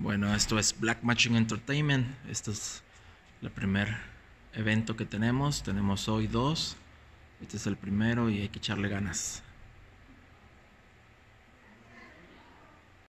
Bueno, esto es Black Matching Entertainment. Este es el primer evento que tenemos. Tenemos hoy dos. Este es el primero y hay que echarle ganas.